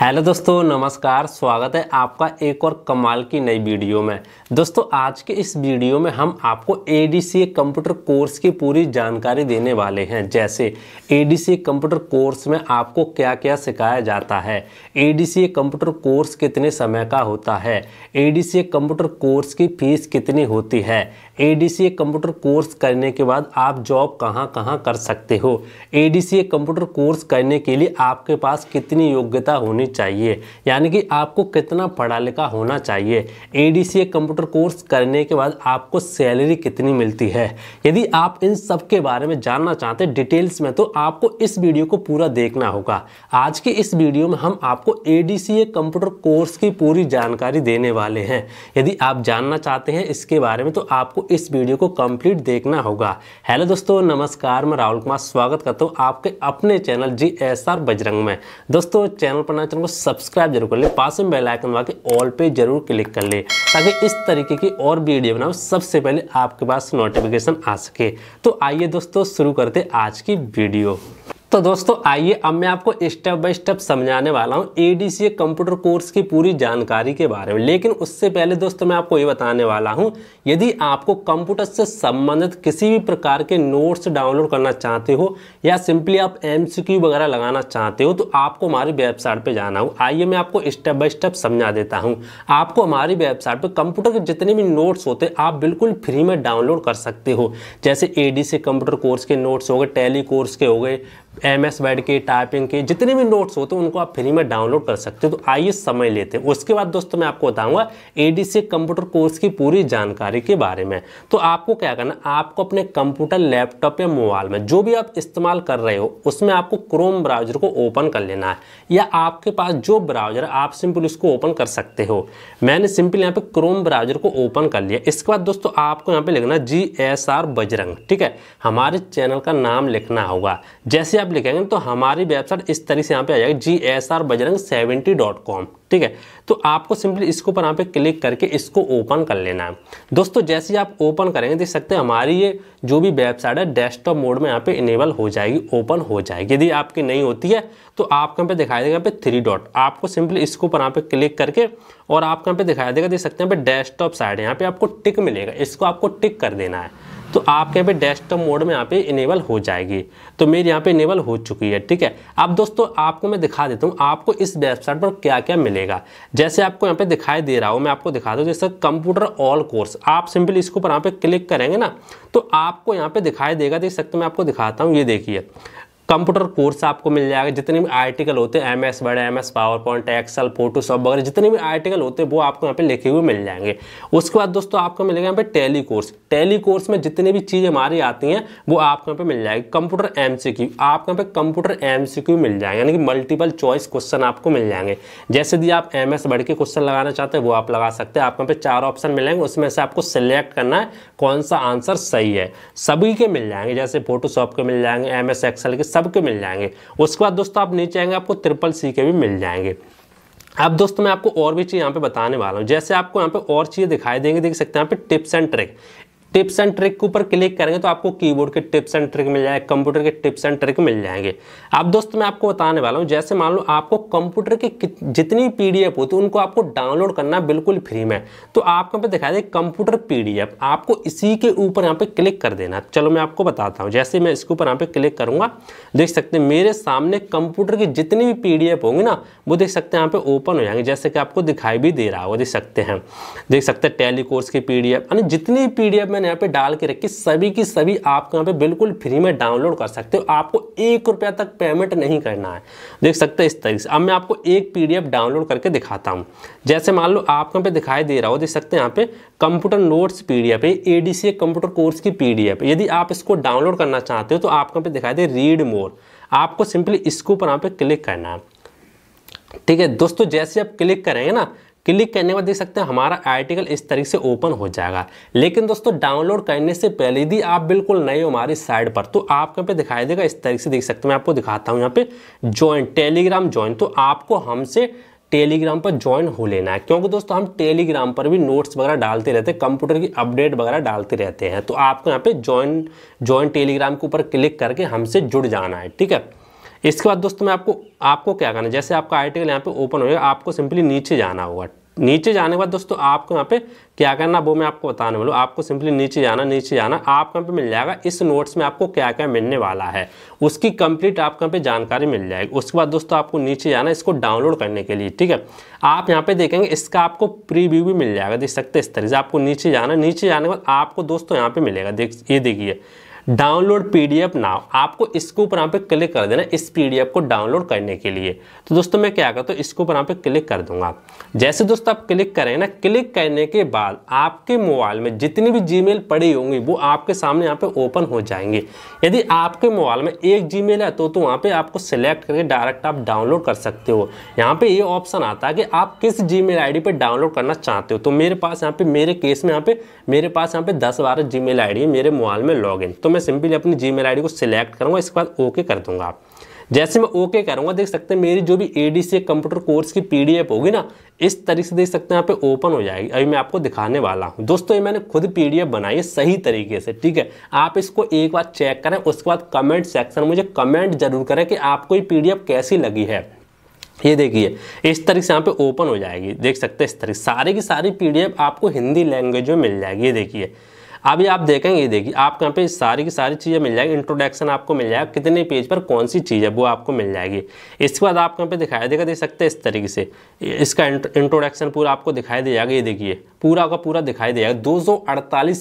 hello दोस्तों नमस्कार स्वागत है आपका एक और कमाल की नई वीडियो में दोस्तों आज के इस वीडियो में हम आपको ए डी कंप्यूटर कोर्स की पूरी जानकारी देने वाले हैं जैसे ए डी कंप्यूटर कोर्स में आपको क्या क्या सिखाया जाता है ए कंप्यूटर कोर्स कितने समय का होता है ए डी कंप्यूटर कोर्स की फीस कितनी होती है A D C A computer course करने के बाद आप जॉब कहाँ कहाँ कर सकते हो A D C A computer course करने के लिए आपके पास कितनी योग्यता होनी चाहिए यानी कि आपको कितना पढ़ा लिखा होना चाहिए A D C A computer course करने के बाद आपको सैलरी कितनी मिलती है यदि आप इन सब के बारे में जानना चाहते हैं डिटेल्स में तो आपको इस वीडियो को पूरा देखना होगा आज के इस वीडियो में हम आपको A D C A computer course की पूरी जानकारी देने वाले हैं यदि आप जानना चाहते हैं इसके बारे में तो आपको इस वीडियो को कंप्लीट देखना होगा हेलो दोस्तों नमस्कार मैं राहुल कुमार स्वागत करता हूँ आपके अपने channel G S R Bajrang में दोस्तों चैनल पर ना चैनल को सब्सक्राइब जरूर कर ले पास में बेल आइकन ऑल पे जरूर क्लिक कर ले ताकि इस तरीके की और वीडियो बनाओ सबसे पहले आपके पास नोटिफिकेशन आ सके तो आइए दोस्तों शुरू करते आज की वीडियो तो दोस्तों आइए अब मैं आपको स्टेप बाय स्टेप समझाने वाला हूँ ए कंप्यूटर कोर्स की पूरी जानकारी के बारे में लेकिन उससे पहले दोस्तों मैं आपको ये बताने वाला हूँ यदि आपको कंप्यूटर से संबंधित किसी भी प्रकार के नोट्स डाउनलोड करना चाहते हो या सिंपली आप एम वगैरह लगाना चाहते हो तो आपको हमारी वेबसाइट पर जाना हो आइए मैं आपको स्टेप बाय स्टेप समझा देता हूँ आपको हमारी वेबसाइट पर कंप्यूटर के जितने भी नोट्स होते हैं आप बिल्कुल फ्री में डाउनलोड कर सकते हो जैसे ए कंप्यूटर कोर्स के नोट्स हो गए टेली कोर्स के हो गए एम एस वर्ड के टाइपिंग के जितने भी नोट्स होते हैं उनको आप फ्री में डाउनलोड कर सकते हो तो आइए समय लेते हैं उसके बाद दोस्तों मैं आपको बताऊंगा सी कंप्यूटर कोर्स की पूरी जानकारी के बारे में तो आपको क्या करना आपको अपने कंप्यूटर लैपटॉप या मोबाइल में जो भी आप इस्तेमाल कर रहे हो उसमें आपको क्रोम ब्राउजर को ओपन कर लेना है या आपके पास जो ब्राउजर आप सिंपल उसको ओपन कर सकते हो मैंने सिंपल यहाँ पर क्रोम ब्राउजर को ओपन कर लिया इसके बाद दोस्तों आपको यहाँ पर लिखना जी एस आर बजरंग ठीक है हमारे चैनल का नाम लिखना होगा जैसे आप लिखेंगे तो हमारी वेबसाइट इस तरीके से यहाँ पे आ जाएगी G S R Bajrang seventy dot com ठीक है तो आपको सिंपली इसके ऊपर यहाँ पे क्लिक करके इसको ओपन कर लेना है दोस्तों जैसे ही आप ओपन करेंगे देख सकते हैं हमारी ये जो भी वेबसाइट है डेस्कटॉप मोड में यहाँ पे इनेबल हो जाएगी ओपन हो जाएगी यदि आपकी नहीं होती है तो आपको यहाँ पे दिखाई देगा यहाँ पे थ्री डॉट आपको सिंपली इसके ऊपर यहाँ पे क्लिक करके और आपको यहाँ पे दिखाई देगा देख सकते हैं यहाँ पे डेस्कटॉप साइड यहाँ पे आपको टिक मिलेगा इसको आपको टिक कर देना है तो आपके यहाँ पे डेस्कटॉप मोड में यहाँ पे इनेबल हो जाएगी तो मेरी यहाँ पे इनेबल हो चुकी है ठीक है अब दोस्तों आपको मैं दिखा देता हूँ आपको इस वेबसाइट पर क्या क्या मिलेगा जैसे आपको यहाँ पे दिखाई दे रहा हो मैं आपको दिखा दूँ जैसे कंप्यूटर ऑल कोर्स आप सिंपल इसके ऊपर यहाँ पे क्लिक करेंगे ना तो आपको यहाँ पे दिखाई देगा देख सकते मैं आपको दिखाता हूँ ये देखिए कंप्यूटर कोर्स आपको मिल जाएगा जितने भी आर्टिकल होते हैं M S Word M S PowerPoint Excel Photoshop वगैरह जितने भी आर्टिकल होते हैं वो आपको यहाँ पे लिखे हुए मिल जाएंगे उसके बाद दोस्तों आपको मिलेगा यहाँ पे टेली कोर्स टेली कोर्स में जितनी भी चीज़ हमारी आती हैं वो आपको यहाँ पे मिल जाएगी कंप्यूटर एम सी क्यू आपको यहाँ पे कंप्यूटर एम सी क्यू मिल जाएंगे यानी कि मल्टीपल चॉइस क्वेश्चन आपको मिल जाएंगे जैसे यदि आप एम एस के क्वेश्चन लगाना चाहते हैं वो आप लगा सकते हैं आपको यहाँ पे चार ऑप्शन मिलेंगे उसमें से आपको सिलेक्ट करना है कौन सा आंसर सही है सभी के मिल जाएंगे जैसे फोटोशॉप के मिल जाएंगे एम एस एक्सल के सबके मिल जाएंगे उसके बाद दोस्तों आप नीचे आएंगे आपको ट्रिपल सी के भी मिल जाएंगे अब दोस्तों मैं आपको और भी चीज़ यहाँ पे बताने वाला हूँ जैसे आपको यहाँ पे और चीज़ें दिखाई देंगे देख सकते हैं यहाँ पे tips and trick tips and trick के ऊपर क्लिक करेंगे तो आपको कीबोर्ड के टिप्स एंड ट्रिक मिल जाएंगे कंप्यूटर के टिप्स एंड ट्रिक मिल जाएंगे अब दोस्त मैं आपको बताने वाला हूँ जैसे मान लो आपको कंप्यूटर की जितनी पीडीएफ होती है उनको आपको डाउनलोड करना बिल्कुल फ्री में तो आपको यहाँ पे दिखा दे कंप्यूटर पीडीएफ आपको इसी के ऊपर यहाँ पे क्लिक कर देना चलो मैं आपको बताता हूँ जैसे मैं इसके ऊपर यहाँ पे क्लिक करूँगा देख सकते हैं मेरे सामने कंप्यूटर की जितनी भी पीडीएफ होंगी ना वो देख सकते हैं यहाँ पे ओपन हो जाएंगे जैसे कि आपको दिखाई भी दे रहा हो देख सकते हैं देख सकते हैं की पी की पीडीएफ यानी जितनी पीडीएफ मैंने एप्लीकेशन यहाँ पे डाल के रखी सभी की सभी आप यहाँ पे बिल्कुल फ्री में डाउनलोड कर सकते हो आपको एक रुपया तक पेमेंट नहीं करना है देख सकते हैं इस तरीके से अब मैं आपको एक पीडीएफ डाउनलोड करके दिखाता हूँ जैसे मान लो आप यहाँ पे दिखाई दे रहा हो देख सकते हैं यहाँ पे computer notes PDF D C computer course की पीडीएफ यदि आप इसको डाउनलोड करना चाहते हो तो आप यहाँ पे दिखाई दे रीड मोर आपको सिंपली इसके ऊपर यहाँ पे क्लिक करना है ठीक है दोस्तों जैसे आप क्लिक करेंगे ना क्लिक करने के बाद देख सकते हैं हमारा आर्टिकल इस तरीके से ओपन हो जाएगा लेकिन दोस्तों डाउनलोड करने से पहले यदि आप बिल्कुल नए हो हमारी साइड पर तो आपको यहाँ पे दिखाई देगा इस तरीके से देख सकते हैं मैं आपको दिखाता हूँ यहाँ पे ज्वाइन टेलीग्राम ज्वाइन तो आपको हमसे टेलीग्राम पर ज्वाइन हो लेना है क्योंकि दोस्तों हम टेलीग्राम पर भी नोट्स वगैरह डालते रहते हैं कंप्यूटर की अपडेट वगैरह डालते रहते हैं तो आपको यहाँ पे ज्वाइन ज्वाइन टेलीग्राम के ऊपर क्लिक करके हमसे जुड़ जाना है ठीक है इसके बाद दोस्तों मैं आपको आपको क्या करना है जैसे आपका आर्टिकल यहाँ पे ओपन हो गया आपको सिंपली नीचे जाना होगा नीचे जाने के बाद दोस्तों आपको यहाँ पे क्या करना वो मैं आपको बताने वाला आपको सिंपली नीचे जाना नीचे जाना आपको यहाँ पे मिल जाएगा इस नोट्स में आपको क्या क्या मिलने वाला है उसकी कंप्लीट आपको यहाँ पे जानकारी मिल जाएगी उसके बाद दोस्तों आपको नीचे जाना इसको डाउनलोड करने के लिए ठीक है आप यहाँ पे देखेंगे इसका आपको प्रीव्यू भी मिल जाएगा देख सकते इस तरह से आपको नीचे जाना नीचे जाने के बाद आपको दोस्तों यहाँ पे मिलेगा देख ये देखिए डाउनलोड पीडीएफ नाउ आपको इसके ऊपर यहाँ पे क्लिक कर देना इस पीडीएफ को डाउनलोड करने के लिए तो दोस्तों मैं क्या करता हूँ इसके ऊपर यहाँ पे क्लिक कर दूंगा जैसे दोस्तों आप क्लिक करें ना क्लिक करने के बाद आपके मोबाइल में जितनी भी जीमेल पड़ी होंगी वो आपके सामने यहाँ पे ओपन हो जाएंगे यदि आपके मोबाइल में एक जी है तो तो वहाँ पर आपको सिलेक्ट करके डायरेक्ट आप डाउनलोड कर सकते हो यहाँ पर ये ऑप्शन आता है कि आप किस जी मेल आई डाउनलोड करना चाहते हो तो मेरे पास यहाँ पे मेरे केस में यहाँ पे मेरे पास यहाँ पे दस बारह जी मेल है मेरे मोबाइल में लॉग तो मैं सिंपली अपनी जी मेल को सिलेक्ट करूँगा इसके बाद ओके कर दूँगा जैसे मैं ओके करूँगा देख सकते हैं मेरी जो भी A D C computer course की पी होगी ना इस तरीके से देख सकते हैं यहाँ पे ओपन हो जाएगी अभी मैं आपको दिखाने वाला हूँ दोस्तों ये मैंने खुद पी बनाई है सही तरीके से ठीक है आप इसको एक बार चेक करें उसके बाद कमेंट सेक्शन मुझे कमेंट जरूर करें कि आपको ये पी कैसी लगी है ये देखिए इस तरीके से यहाँ पे ओपन हो जाएगी देख सकते हैं इस तरीके सारी की सारी पीडीएफ आपको हिंदी लैंग्वेज में मिल जाएगी ये देखिए अभी आप देखेंगे ये देखिए आपको यहाँ पे सारी की सारी चीज़ें मिल जाएगी इंट्रोडक्शन आपको मिल जाएगा कितने पेज पर कौन सी चीज़ है वो आपको मिल जाएगी इसके बाद आपको यहाँ पे दिखाई देगा देख सकते हैं इस तरीके से इसका इंट्रोडक्शन पूरा आपको दिखाई दे जाएगा ये देखिए पूरा का पूरा दिखाई देगा दो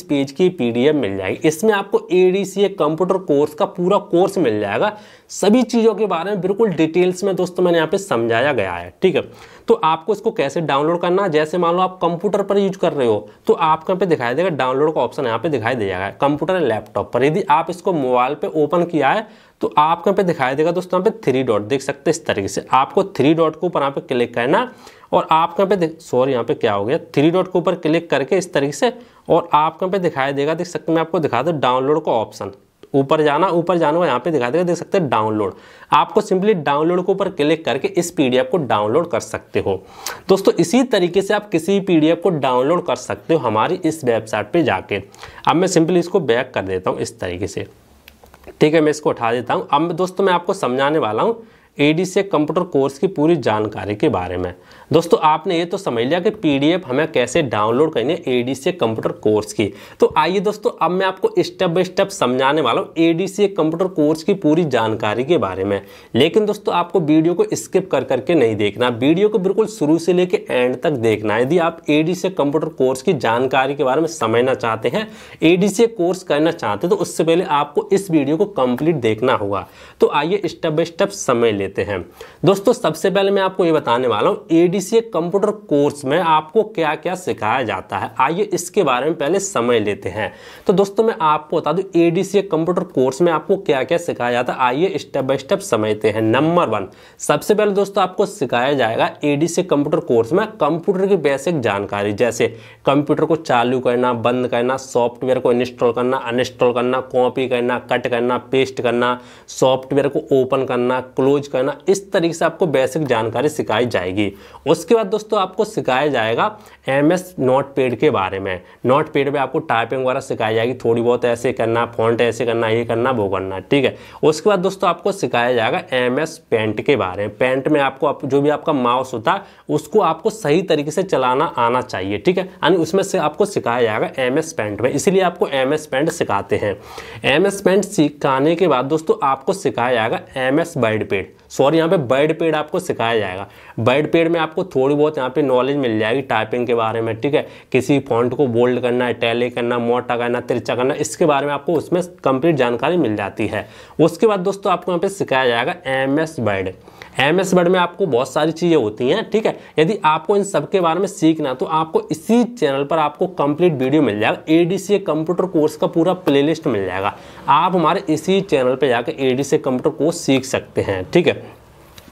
पेज की पी मिल जाएगी इसमें आपको ए कंप्यूटर कोर्स का पूरा कोर्स मिल जाएगा सभी चीज़ों के बारे में बिल्कुल डिटेल्स में दोस्तों मैंने यहाँ पर समझाया गया है ठीक है तो आपको इसको कैसे डाउनलोड करना जैसे मान लो आप कंप्यूटर पर यूज कर रहे हो तो आपको यहाँ पे दिखाई देगा डाउनलोड का ऑप्शन यहाँ पे दिखाई दे जाएगा कंप्यूटर या लैपटॉप पर यदि आप इसको मोबाइल पर ओपन किया है तो आपको यहाँ पे दिखाई देगा दोस्तों यहाँ पे थ्री डॉट देख सकते इस तरीके से आपको थ्री डॉट के ऊपर यहाँ पे क्लिक करना और आपको यहाँ पे सॉरी यहाँ पे क्या हो गया थ्री डॉट के ऊपर क्लिक करके इस तरीके से और आपको यहाँ पे दिखाई देगा देख सकते मैं आपको दिखा दूँ डाउनलोड का ऑप्शन ऊपर जाना ऊपर जाना हुआ यहाँ पे दिखा देगा देख सकते हैं डाउनलोड आपको सिंपली डाउनलोड के ऊपर क्लिक करके इस पीडीएफ को डाउनलोड कर सकते हो दोस्तों इसी तरीके से आप किसी पीडीएफ को डाउनलोड कर सकते हो हमारी इस वेबसाइट पे जाके अब मैं सिंपली इसको बैक कर देता हूँ इस तरीके से ठीक है मैं इसको उठा देता हूँ अब दोस्तों मैं आपको समझाने वाला हूँ एडी से कंप्यूटर कोर्स की पूरी जानकारी के बारे में दोस्तों आपने ये तो समझ लिया कि पीडीएफ हमें कैसे डाउनलोड करनी है एडी से कंप्यूटर कोर्स की तो आइए दोस्तों अब मैं आपको स्टेप बाय स्टेप समझाने वाला हूँ एडी से कंप्यूटर कोर्स की पूरी जानकारी के बारे में लेकिन दोस्तों आपको वीडियो को स्किप कर करके नहीं देखना वीडियो को बिल्कुल शुरू से लेकर एंड तक देखना यदि आप एडी कंप्यूटर कोर्स की जानकारी के बारे में समझना चाहते हैं डी सी कोर्स करना चाहते हैं तो उससे पहले आपको इस वीडियो को कंप्लीट देखना होगा तो आइए स्टेप बाय स्टेप समझ लेते हैं दोस्तों सबसे पहले मैं आपको ये बताने वाला हूँ A D C computer course में आपको क्या क्या सिखाया जाता है आइए इसके बारे में पहले समझ लेते हैं तो दोस्तों मैं आपको बता दूँ A D C computer course में आपको क्या क्या सिखाया जाता है आइए स्टेप बाय स्टेप समझते हैं नंबर वन सबसे पहले दोस्तों आपको सिखाया जाएगा A D C computer course में कंप्यूटर की बेसिक जानकारी जैसे कंप्यूटर को चालू करना बंद करना सॉफ्टवेयर को इंस्टॉल करना अनइंस्टॉल करना कॉपी करना कट करना पेस्ट करना सॉफ्टवेयर को ओपन करना क्लोज करना इस तरीके से आपको बेसिक जानकारी सिखाई जाएगी उसके बाद दोस्तों आपको सिखाया जाएगा एम एस नोट पेड के बारे में नोट पेड में आपको टाइपिंग वगैरह सिखाई जाएगी थोड़ी बहुत ऐसे करना फॉन्ट ऐसे करना ये करना वो करना ठीक है उसके बाद दोस्तों आपको सिखाया जाएगा एम एस पेंट के बारे में पेंट में आपको आप, जो भी आपका माउस होता है उसको आपको सही तरीके से चलाना आना चाहिए ठीक है यानी उसमें से आपको सिखाया जाएगा एम एस पेंट में इसीलिए आपको एम एस पेंट सिखाते हैं एम एस पेंट सिखाने के बाद दोस्तों आपको सिखाया जाएगा M S WordPad sorry यहाँ पे बर्ड पेड आपको सिखाया जाएगा बर्ड पेड में आपको थोड़ी बहुत यहाँ पे नॉलेज मिल जाएगी टाइपिंग के बारे में ठीक है किसी फॉन्ट को बोल्ड करना टैले करना मोटा करना तिरचा करना इसके बारे में आपको उसमें कंप्लीट जानकारी मिल जाती है उसके बाद दोस्तों आपको यहाँ पे सिखाया जाएगा M S Word M S Word में आपको बहुत सारी चीज़ें होती हैं ठीक है यदि आपको इन सब के बारे में सीखना तो आपको इसी चैनल पर आपको कंप्लीट वीडियो मिल जाएगा A D C computer course का पूरा प्लेलिस्ट मिल जाएगा आप हमारे इसी चैनल पर जाकर A D C computer course सीख सकते हैं ठीक है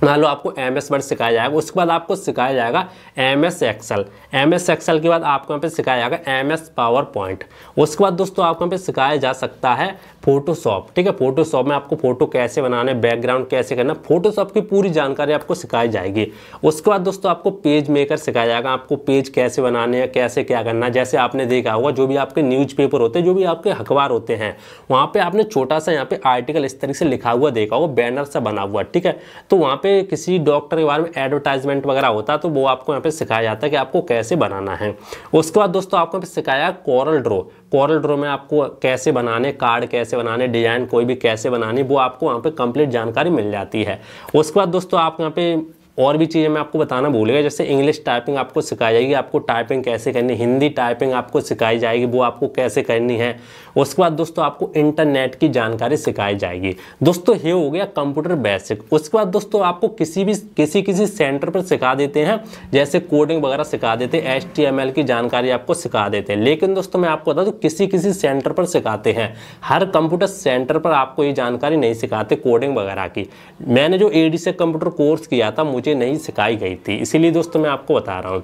मान लो आपको एम एस वर्ड सिखाया जाएगा उसके बाद आपको सिखाया जाएगा M S Excel M S Excel के बाद आपको यहाँ पे सिखाया जाएगा एम एस पावर पॉइंट उसके बाद दोस्तों आपको यहाँ पे सिखाया जा सकता है फोटोशॉप ठीक है फोटोशॉप में आपको फोटो कैसे बनाने बैकग्राउंड कैसे करना फोटोशॉप की पूरी जानकारी आपको सिखाई जाएगी उसके बाद दोस्तों आपको पेज मेकर सिखाया जाएगा आपको पेज कैसे बनाने हैं कैसे क्या करना जैसे आपने देखा होगा जो भी आपके न्यूज़पेपर होते हैं जो भी आपके अखबार होते हैं वहाँ पर आपने छोटा सा यहाँ पे आर्टिकल इस तरीके से लिखा हुआ देखा होगा बैनर सा बना हुआ ठीक है तो वहाँ पर पे किसी डॉक्टर के बारे में एडवर्टाइजमेंट वगैरह होता है तो वो आपको यहाँ पे सिखाया जाता है कि आपको कैसे बनाना है उसके बाद दोस्तों आपको यहाँ पे सिखाया कॉरल ड्रो कॉरल ड्रो में आपको कैसे बनाने कार्ड कैसे बनाने डिजाइन कोई भी कैसे बनानी वो आपको वहाँ पे कंप्लीट जानकारी मिल जाती है उसके बाद दोस्तों आप यहाँ पे और भी चीज़ें मैं आपको बताना भूलेगा जैसे इंग्लिश टाइपिंग आपको सिखाई जाएगी आपको टाइपिंग कैसे करनी हिंदी टाइपिंग आपको सिखाई जाएगी वो आपको कैसे करनी है उसके बाद दोस्तों आपको इंटरनेट की जानकारी सिखाई जाएगी दोस्तों ये हो गया कंप्यूटर बेसिक उसके बाद दोस्तों आपको किसी भी किसी किसी सेंटर पर सिखा देते हैं जैसे कोडिंग वगैरह सिखा देते हैं एच की जानकारी आपको सिखा देते हैं लेकिन दोस्तों मैं आपको बता दूँ किसी किसी सेंटर पर सिखाते हैं हर कंप्यूटर सेंटर पर आपको ये जानकारी नहीं सिखाते कोडिंग वगैरह की मैंने जो ए से कंप्यूटर कोर्स किया था मुझे मुझे नहीं सिखाई गई थी इसीलिए दोस्तों मैं आपको बता रहा हूँ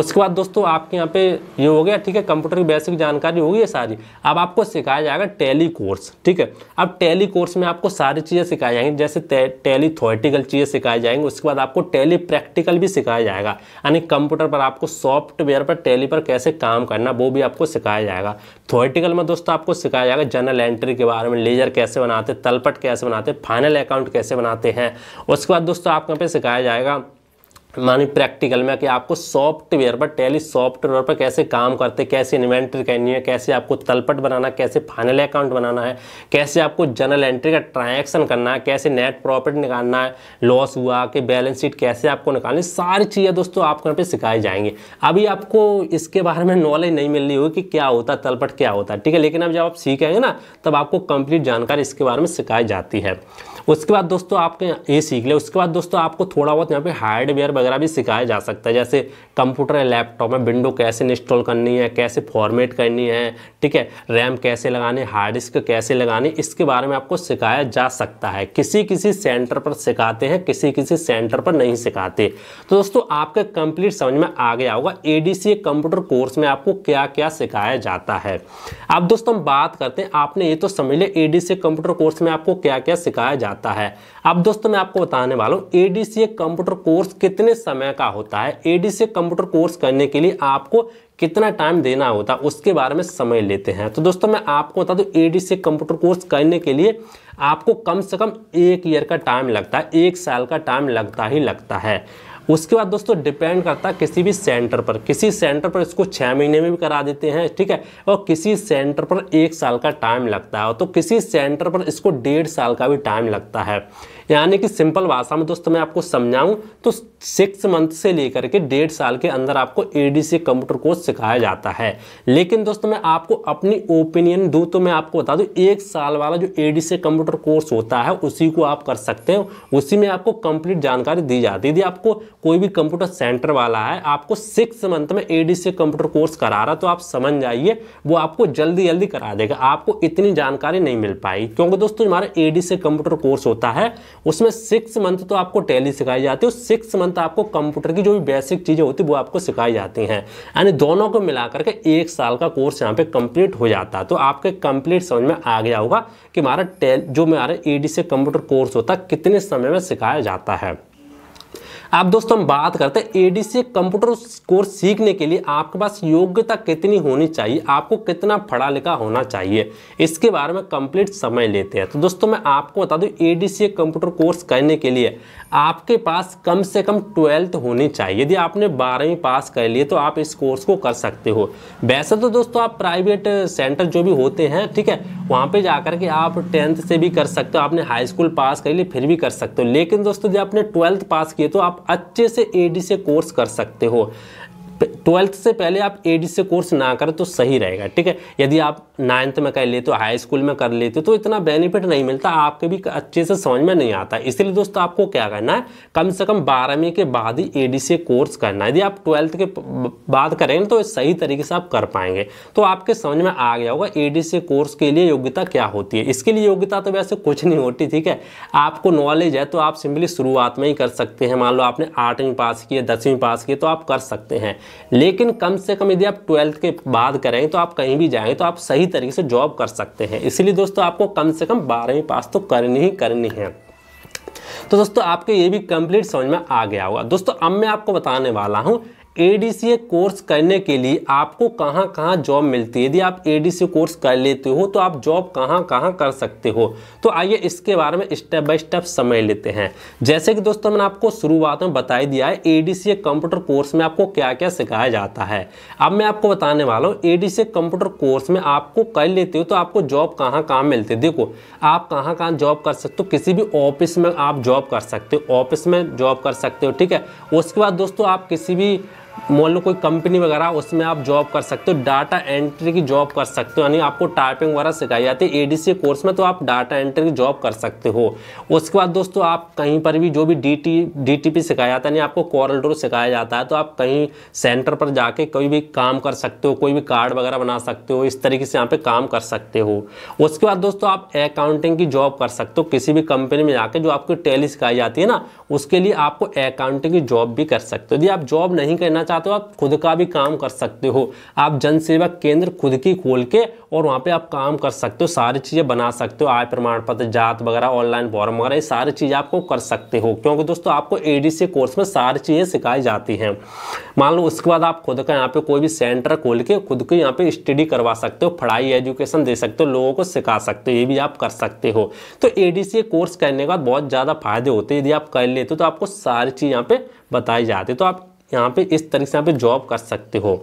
उसके बाद दोस्तों आपके यहाँ पे ये हो गया ठीक है कंप्यूटर की बेसिक जानकारी होगी ये सारी अब आपको सिखाया जाएगा टेली कोर्स ठीक है अब टेली कोर्स में आपको सारी चीज़ें सिखाई जाएंगी जैसे टेली थोटिकल चीज़ें सिखाई जाएंगी उसके बाद आपको टेली प्रैक्टिकल भी सिखाया जाएगा यानी कंप्यूटर पर आपको सॉफ्टवेयर पर टेली पर कैसे काम करना वो भी आपको सिखाया जाएगा थोटिकल में दोस्तों आपको सिखाया जाएगा जनरल एंट्री के बारे में लेजर कैसे बनाते तलपट कैसे बनाते फाइनल अकाउंट कैसे बनाते हैं उसके बाद दोस्तों आपके यहाँ पे सिखाया जाएगा आएगा मानी प्रैक्टिकल में कि आपको सॉफ्टवेयर पर टेली सॉफ्टवेयर पर कैसे काम करते कैसे इन्वेंट्री करनी है कैसे आपको तलपट बनाना कैसे फाइनल अकाउंट बनाना है कैसे आपको जनरल एंट्री का ट्रांजैक्शन करना है कैसे नेट प्रॉफिट निकालना है लॉस हुआ कि बैलेंस शीट कैसे आपको निकालनी सारी चीज़ें दोस्तों आपको यहाँ पर सिखाई जाएंगी अभी आपको इसके बारे में नॉलेज नहीं मिल रही होगी कि क्या होता है तलपट क्या होता है ठीक है लेकिन अब जब आप सीखेंगे ना तब आपको कंप्लीट जानकारी इसके बारे में सिखाई जाती है उसके बाद दोस्तों आपके ये सीख लिया उसके बाद दोस्तों आपको थोड़ा बहुत यहाँ पे हार्डवेयर वगैरह भी सिखाया जा सकता है जैसे कंप्यूटर या लैपटॉप में विंडो कैसे इंस्टॉल करनी है कैसे फॉर्मेट करनी है ठीक है रैम कैसे लगानी हार्ड डिस्क कैसे लगानी इसके बारे में आपको सिखाया जा सकता है किसी किसी सेंटर पर सिखाते हैं किसी किसी सेंटर पर नहीं सिखाते तो दोस्तों आपका कंप्लीट समझ में आ गया होगा सी कंप्यूटर कोर्स में आपको क्या क्या सिखाया जाता है अब दोस्तों हम बात करते हैं आपने ये तो समझ लिया सी कंप्यूटर कोर्स में आपको क्या क्या सिखाया जाता आता है अब दोस्तों मैं आपको बताने वाला हूँ ए कंप्यूटर कोर्स कितने समय का होता है ए कंप्यूटर कोर्स करने के लिए आपको कितना टाइम देना होता है उसके बारे में समय लेते हैं तो दोस्तों मैं आपको बता दूँ ए से कंप्यूटर कोर्स करने के लिए आपको कम से कम एक ईयर का टाइम लगता है एक साल का टाइम लगता ही लगता है उसके बाद दोस्तों डिपेंड करता है किसी भी सेंटर पर किसी सेंटर पर इसको छः महीने में भी करा देते हैं ठीक है और किसी सेंटर पर एक साल का टाइम लगता है तो किसी सेंटर पर इसको डेढ़ साल का भी टाइम लगता है यानी कि सिंपल भाषा में दोस्तों मैं आपको समझाऊं तो सिक्स मंथ से लेकर के डेढ़ साल के अंदर आपको एडीसी कंप्यूटर कोर्स सिखाया जाता है लेकिन दोस्तों मैं आपको अपनी ओपिनियन दूँ तो मैं आपको बता दूँ एक साल वाला जो एडीसी कंप्यूटर कोर्स होता है उसी को आप कर सकते हो उसी में आपको कंप्लीट जानकारी दी जाती है यदि आपको कोई भी कंप्यूटर सेंटर वाला है आपको सिक्स मंथ में ए से कंप्यूटर कोर्स करा रहा तो आप समझ जाइए वो आपको जल्दी जल्दी करा देगा आपको इतनी जानकारी नहीं मिल पाई क्योंकि दोस्तों हमारा ए से कंप्यूटर कोर्स होता है उसमें सिक्स मंथ तो आपको टैली सिखाई जाती है सिक्स मंथ आपको कंप्यूटर की जो भी बेसिक चीज़ें होती वो आपको सिखाई जाती हैं यानी दोनों को मिला करके एक साल का कोर्स यहाँ पे कंप्लीट हो जाता है तो आपके कंप्लीट समझ में आ गया होगा कि हमारा जो हमारा ए से कंप्यूटर कोर्स होता है कितने समय में सिखाया जाता है अब दोस्तों हम बात करते हैं एडीसी कंप्यूटर कोर्स सीखने के लिए आपके पास योग्यता कितनी होनी चाहिए आपको कितना पढ़ा लिखा होना चाहिए इसके बारे में कंप्लीट समय लेते हैं तो दोस्तों मैं आपको बता दूं एडीसी कंप्यूटर कोर्स करने के लिए आपके पास कम से कम ट्वेल्थ होनी चाहिए यदि आपने बारहवीं पास कर लिए तो आप इस कोर्स को कर सकते हो वैसे तो दोस्तों आप प्राइवेट सेंटर जो भी होते हैं ठीक है वहाँ पर जा के आप टेंथ से भी कर सकते हो आपने हाई स्कूल पास कर लिए फिर भी कर सकते हो लेकिन दोस्तों जब आपने ट्वेल्थ पास किए तो आप अच्छे से एडी से कोर्स कर सकते हो ट्वेल्थ से पहले आप ए से कोर्स ना करें तो सही रहेगा ठीक है यदि आप नाइन्थ में कर लेते हो हाई स्कूल में कर लेते हो तो इतना बेनिफिट नहीं मिलता आपके भी अच्छे से समझ में नहीं आता इसलिए दोस्तों आपको क्या करना है कम से कम बारहवीं के बाद ही ए से कोर्स करना है यदि आप ट्वेल्थ के बाद करेंगे तो सही तरीके से आप कर पाएंगे तो आपके समझ में आ गया होगा ए से कोर्स के लिए योग्यता क्या होती है इसके लिए योग्यता तो वैसे कुछ नहीं होती ठीक है आपको नॉलेज है तो आप सिंपली शुरुआत में ही कर सकते हैं मान लो आपने आठवीं पास किए दसवीं पास किए तो आप कर सकते हैं लेकिन कम से कम यदि आप ट्वेल्थ के बाद करें तो आप कहीं भी जाएं तो आप सही तरीके से जॉब कर सकते हैं इसीलिए दोस्तों आपको कम से कम बारहवीं पास तो करनी ही करनी है तो दोस्तों आपके ये भी कंप्लीट समझ में आ गया होगा दोस्तों अब मैं आपको बताने वाला हूँ ए कोर्स करने के लिए आपको कहाँ कहाँ जॉब मिलती है यदि आप ए कोर्स कर लेते हो तो आप जॉब कहाँ कहाँ कर सकते हो तो आइए इसके बारे में स्टेप बाय स्टेप समझ लेते हैं जैसे कि दोस्तों मैंने आपको शुरुआत में बताई दिया है ए कंप्यूटर कोर्स में आपको क्या क्या सिखाया जाता है अब मैं आपको बताने वाला हूँ ए डी कंप्यूटर कोर्स में आपको कर लेते हो तो आपको जॉब कहाँ कहाँ मिलती है देखो आप कहाँ कहाँ जॉब कर सकते हो किसी भी ऑफिस में आप जॉब कर सकते हो ऑफिस में जॉब कर सकते हो ठीक है उसके बाद दोस्तों आप किसी भी मान लो कोई कंपनी वगैरह उसमें आप जॉब कर सकते हो डाटा एंट्री की जॉब कर सकते हो यानी आपको टाइपिंग वगैरह सिखाई जाती है ए कोर्स में तो आप डाटा एंट्री की जॉब कर सकते हो उसके बाद दोस्तों आप कहीं पर भी जो भी D T D T P सिखाया जाता है यानी आपको कॉरिडोर सिखाया जाता है तो आप कहीं सेंटर पर जाके कोई भी काम कर सकते हो कोई भी कार्ड वगैरह बना सकते हो इस तरीके से यहाँ पर काम कर सकते हो उसके बाद दोस्तों आप अकाउंटिंग की जॉब कर सकते हो किसी भी कंपनी में जाके जो आपकी टैली सिखाई जाती है ना उसके लिए आपको अकाउंटिंग की जॉब भी कर सकते हो यदि आप जॉब नहीं करना चाहते हो आप खुद का भी काम कर सकते हो आप जनसेवा केंद्र खुद की खोल के और वहाँ पे आप काम कर सकते हो सारी चीज़ें बना सकते हो आय प्रमाण पत्र जात वगैरह ऑनलाइन फॉर्म वगैरह ये सारी चीज़ें आपको कर सकते हो क्योंकि दोस्तों आपको ए कोर्स में सारी चीज़ें सिखाई जाती हैं मान लो उसके बाद आप खुद का यहाँ पे कोई भी सेंटर खोल के खुद को यहाँ पे स्टडी करवा सकते हो पढ़ाई एजुकेशन दे सकते हो लोगों को सिखा सकते हो ये भी आप कर सकते हो तो ए कोर्स करने के बाद बहुत ज़्यादा फायदे होते हैं यदि आप कर लेते हो तो आपको सारी चीज़ यहाँ पर बताई जाती है तो आप यहाँ पे इस तरीके से यहाँ पे जॉब कर सकते हो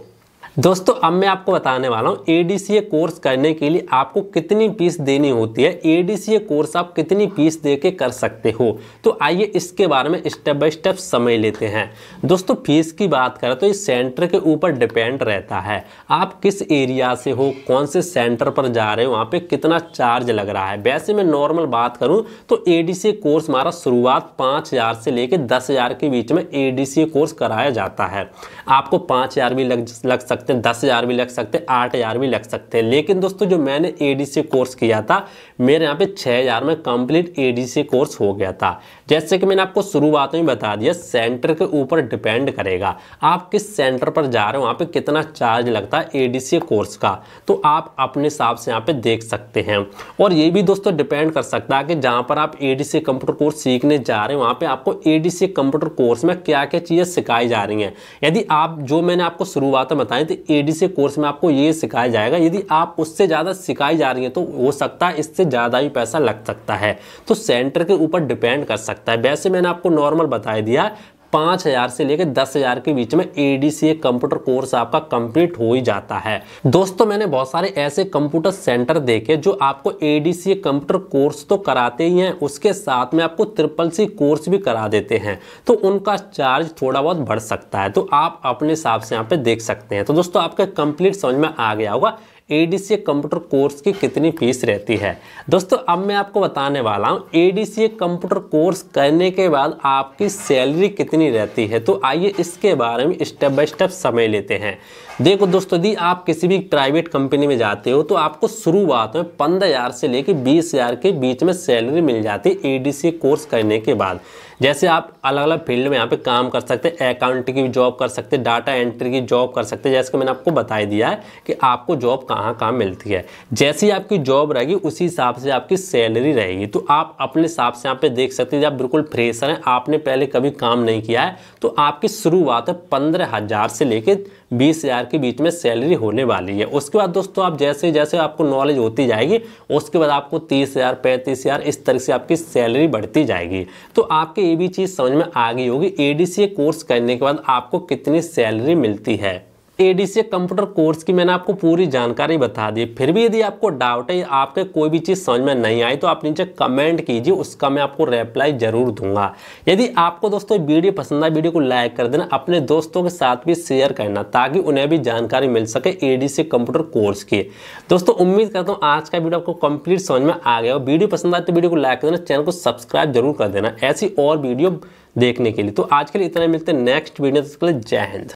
दोस्तों अब मैं आपको बताने वाला हूँ ए कोर्स करने के लिए आपको कितनी फीस देनी होती है ए कोर्स आप कितनी फीस दे के कर सकते हो तो आइए इसके बारे में स्टेप बाय स्टेप समझ लेते हैं दोस्तों फीस की बात करें तो ये सेंटर के ऊपर डिपेंड रहता है आप किस एरिया से हो कौन से सेंटर पर जा रहे हो वहाँ पर कितना चार्ज लग रहा है वैसे मैं नॉर्मल बात करूँ तो ए कोर्स हमारा शुरुआत पाँच से लेकर दस के बीच में ए कोर्स कराया जाता है आपको पाँच भी लग लग सकता सकते हैं दस हज़ार भी लग सकते हैं आठ हज़ार भी लग सकते हैं लेकिन दोस्तों जो मैंने एडीसी कोर्स किया था मेरे यहाँ पे छः हज़ार में कंप्लीट एडीसी कोर्स हो गया था जैसे कि मैंने आपको शुरुआत में बता दिया सेंटर के ऊपर डिपेंड करेगा आप किस सेंटर पर जा रहे हो वहाँ पर कितना चार्ज लगता है ए कोर्स का तो आप अपने हिसाब से यहाँ पर देख सकते हैं और ये भी दोस्तों डिपेंड कर सकता है कि जहाँ पर आप ए कंप्यूटर कोर्स सीखने जा रहे हो वहाँ पर आपको ए कंप्यूटर कोर्स में क्या क्या चीज़ें सिखाई जा रही हैं यदि आप जो मैंने आपको शुरुआत में बताई तो एडीसी कोर्स में आपको ये सिखाया जाएगा यदि आप उससे ज़्यादा सिखाई जा रही है तो हो सकता है इससे ज़्यादा भी पैसा लग सकता है तो सेंटर के ऊपर डिपेंड कर सकता है वैसे मैंने आपको नॉर्मल बता दिया पांच हज़ार से लेकर दस हज़ार के बीच में एडीसीए कंप्यूटर कोर्स आपका कंप्लीट हो ही जाता है दोस्तों मैंने बहुत सारे ऐसे कंप्यूटर सेंटर देखे जो आपको एडीसीए कंप्यूटर कोर्स तो कराते ही हैं उसके साथ में आपको ट्रिपल सी कोर्स भी करा देते हैं तो उनका चार्ज थोड़ा बहुत बढ़ सकता है तो आप अपने हिसाब से यहाँ पे देख सकते हैं तो दोस्तों आपका कंप्लीट समझ में आ गया होगा ए कंप्यूटर कोर्स की कितनी फीस रहती है दोस्तों अब मैं आपको बताने वाला हूँ ए कंप्यूटर कोर्स करने के बाद आपकी सैलरी कितनी रहती है तो आइए इसके बारे में स्टेप बाय स्टेप समय लेते हैं देखो दोस्तों यदि आप किसी भी प्राइवेट कंपनी में जाते हो तो आपको शुरुआत में पंद्रह से लेकर बीस के बीच में सैलरी मिल जाती है ए कोर्स करने के बाद जैसे आप अलग अलग फील्ड में यहाँ पे काम कर सकते हैं अकाउंट की जॉब कर सकते हैं डाटा एंट्री की जॉब कर सकते हैं जैसे कि मैंने आपको बता दिया है कि आपको जॉब कहाँ कहाँ मिलती है जैसी आपकी जॉब रहेगी उसी हिसाब से आपकी सैलरी रहेगी तो आप अपने हिसाब से यहाँ पे देख सकते हैं आप बिल्कुल फ्रेशर हैं आपने पहले कभी काम नहीं किया है तो आपकी शुरुआत है पंद्रह से लेकर बीस हज़ार के बीच में सैलरी होने वाली है उसके बाद दोस्तों आप जैसे जैसे आपको नॉलेज होती जाएगी उसके बाद आपको तीस हज़ार पैंतीस हज़ार इस तरह से आपकी सैलरी बढ़ती जाएगी तो आपके ये भी चीज़ समझ में आ गई होगी ए कोर्स करने के बाद आपको कितनी सैलरी मिलती है ए से कंप्यूटर कोर्स की मैंने आपको पूरी जानकारी बता दी फिर भी यदि आपको डाउट है आपके कोई भी चीज़ समझ में नहीं आई तो आप नीचे कमेंट कीजिए उसका मैं आपको रिप्लाई जरूर दूंगा यदि आपको दोस्तों वीडियो पसंद आए वीडियो को लाइक कर देना अपने दोस्तों के साथ भी शेयर करना ताकि उन्हें भी जानकारी मिल सके ए से कंप्यूटर कोर्स की दोस्तों उम्मीद करता हूँ आज का वीडियो आपको कंप्लीट समझ में आ गया और वीडियो पसंद आए तो वीडियो को लाइक कर देना चैनल को सब्सक्राइब जरूर कर देना ऐसी और वीडियो देखने के लिए तो आज के लिए इतना मिलते हैं नेक्स्ट वीडियो जय हिंद